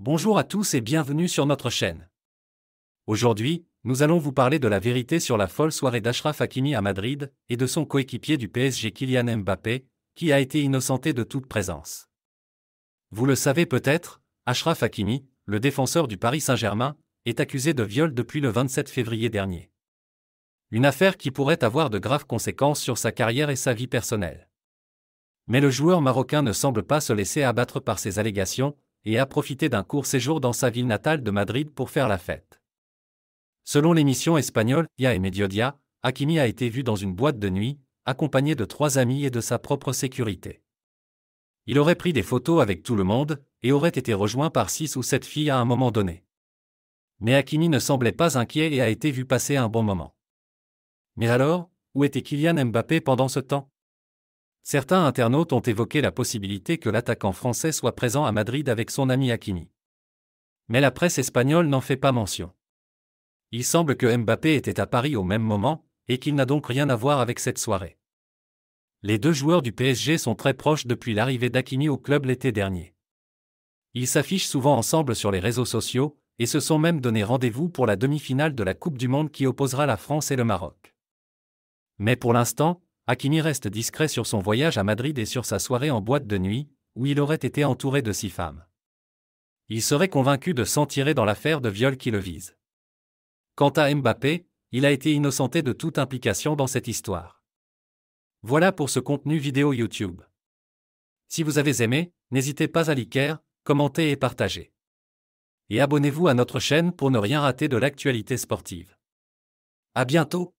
Bonjour à tous et bienvenue sur notre chaîne. Aujourd'hui, nous allons vous parler de la vérité sur la folle soirée d'Ashraf Hakimi à Madrid et de son coéquipier du PSG Kylian Mbappé, qui a été innocenté de toute présence. Vous le savez peut-être, Ashraf Hakimi, le défenseur du Paris Saint-Germain, est accusé de viol depuis le 27 février dernier. Une affaire qui pourrait avoir de graves conséquences sur sa carrière et sa vie personnelle. Mais le joueur marocain ne semble pas se laisser abattre par ces allégations, et a profité d'un court séjour dans sa ville natale de Madrid pour faire la fête. Selon l'émission espagnole Ya et Mediodia, Hakimi a été vu dans une boîte de nuit, accompagné de trois amis et de sa propre sécurité. Il aurait pris des photos avec tout le monde et aurait été rejoint par six ou sept filles à un moment donné. Mais Hakimi ne semblait pas inquiet et a été vu passer un bon moment. Mais alors, où était Kylian Mbappé pendant ce temps Certains internautes ont évoqué la possibilité que l'attaquant français soit présent à Madrid avec son ami Hakimi. Mais la presse espagnole n'en fait pas mention. Il semble que Mbappé était à Paris au même moment, et qu'il n'a donc rien à voir avec cette soirée. Les deux joueurs du PSG sont très proches depuis l'arrivée d'Hakimi au club l'été dernier. Ils s'affichent souvent ensemble sur les réseaux sociaux, et se sont même donné rendez-vous pour la demi-finale de la Coupe du Monde qui opposera la France et le Maroc. Mais pour l'instant, Hakimi reste discret sur son voyage à Madrid et sur sa soirée en boîte de nuit, où il aurait été entouré de six femmes. Il serait convaincu de s'en tirer dans l'affaire de viol qui le vise. Quant à Mbappé, il a été innocenté de toute implication dans cette histoire. Voilà pour ce contenu vidéo YouTube. Si vous avez aimé, n'hésitez pas à liker, commenter et partager. Et abonnez-vous à notre chaîne pour ne rien rater de l'actualité sportive. À bientôt!